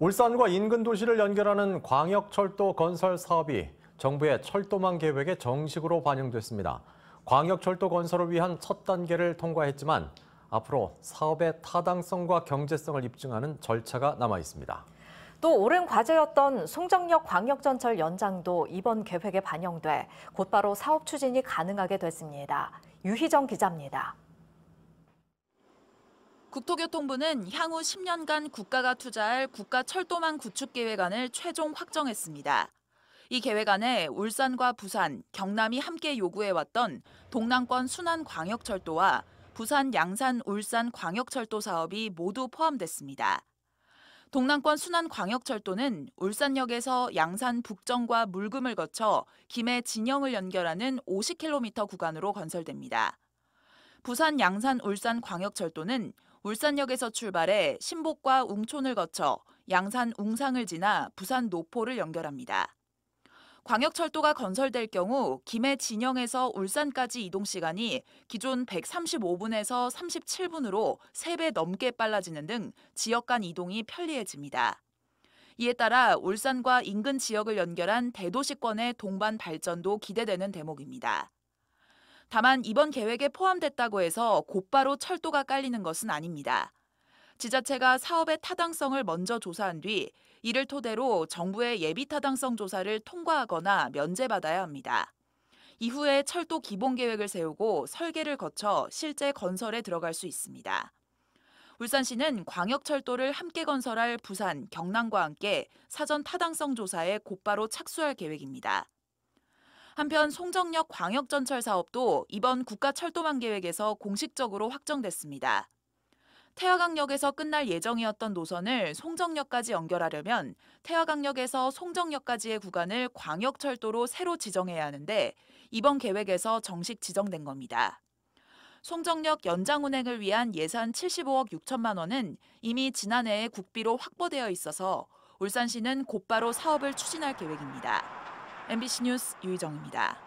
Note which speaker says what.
Speaker 1: 울산과 인근 도시를 연결하는 광역철도 건설 사업이 정부의 철도망 계획에 정식으로 반영됐습니다. 광역철도 건설을 위한 첫 단계를 통과했지만 앞으로 사업의 타당성과 경제성을 입증하는 절차가 남아 있습니다.
Speaker 2: 또 오랜 과제였던 송정역 광역전철 연장도 이번 계획에 반영돼 곧바로 사업 추진이 가능하게 됐습니다. 유희정 기자입니다.
Speaker 3: 국토교통부는 향후 10년간 국가가 투자할 국가철도망 구축 계획안을 최종 확정했습니다. 이 계획안에 울산과 부산, 경남이 함께 요구해왔던 동남권 순환광역철도와 부산 양산 울산 광역철도 사업이 모두 포함됐습니다. 동남권 순환광역철도는 울산역에서 양산 북정과 물금을 거쳐 김해 진영을 연결하는 50km 구간으로 건설됩니다. 부산 양산 울산 광역철도는 울산역에서 출발해 신복과 웅촌을 거쳐 양산 웅상을 지나 부산 노포를 연결합니다. 광역철도가 건설될 경우 김해 진영에서 울산까지 이동 시간이 기존 135분에서 37분으로 3배 넘게 빨라지는 등 지역 간 이동이 편리해집니다. 이에 따라 울산과 인근 지역을 연결한 대도시권의 동반 발전도 기대되는 대목입니다. 다만 이번 계획에 포함됐다고 해서 곧바로 철도가 깔리는 것은 아닙니다. 지자체가 사업의 타당성을 먼저 조사한 뒤 이를 토대로 정부의 예비 타당성 조사를 통과하거나 면제받아야 합니다. 이후에 철도 기본 계획을 세우고 설계를 거쳐 실제 건설에 들어갈 수 있습니다. 울산시는 광역철도를 함께 건설할 부산, 경남과 함께 사전 타당성 조사에 곧바로 착수할 계획입니다. 한편 송정역 광역전철 사업도 이번 국가철도망 계획에서 공식적으로 확정됐습니다. 태화강역에서 끝날 예정이었던 노선을 송정역까지 연결하려면 태화강역에서 송정역까지의 구간을 광역철도로 새로 지정해야 하는데 이번 계획에서 정식 지정된 겁니다. 송정역 연장 운행을 위한 예산 75억 6천만 원은 이미 지난해에 국비로 확보되어 있어서 울산시는 곧바로 사업을 추진할 계획입니다. MBC 뉴스 유희정입니다.